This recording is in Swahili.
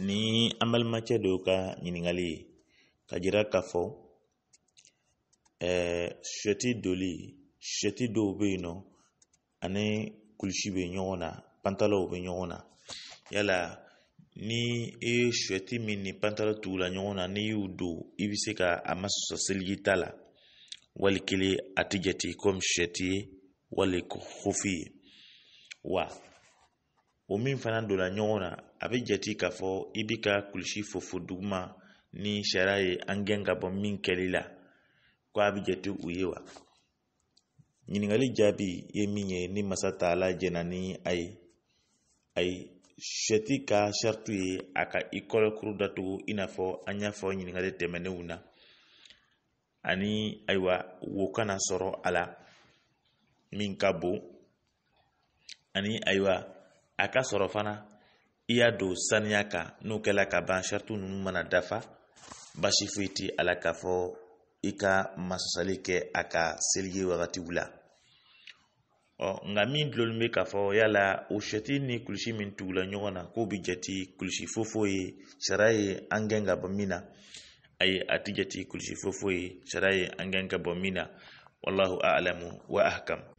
ni an balimakɛ do ka ɲiningali ye ka jira k'a fɔ eh, sɛti doli sɛti dɔw be yen nɔ ani kulusi be ɲɔgɔn na pantalaw be ɲɔgɔn na yala ni i ye sɛti min ni pantalo tugula ɲɔgɔn na n'i y'u don i be se ka a ma sɔsɔ seliji ta la wali kelen a tɛ jate komi sɛti ye wali hofi ye wa o min fana donna ɲɔgɔn na a bɛ jate k'a fɔ i bɛ ka kulusi fofo duguma ni sariya ye an gɛn ka bɔ min kɛli la ko a bɛ jate u ye wa ɲininkali jaabi ye min ye ni masa taala jɛnna ni a ye ayi sɛti ka sariti ye a ka i kɔlɔkuru datugu i n'a fɔ an y'a fɔ ɲininkali tɛmɛnenw na ani ayiwa wo kana sɔrɔ a la min ka bon ani ayiwa a ka sɔrɔ fana i y'a don saniya kan n'o kɛla ka ban sariti ninnu mana dafa basi foyi tɛ a la k'a fɔ i ka masasali kɛ a ka seliji wagatiw la ɔ nka min dulonlen bɛ k'a fɔ yala o sɛti ni kulusi min tugula ɲɔgɔn na k'o bɛ jate kulusi foyi ye sariya ye an gɛn ka bɔ min na ayi a tɛ jate kulusi foyi ye sariya ye an gɛn ka bɔ min na walahu a'lamu wa ahkam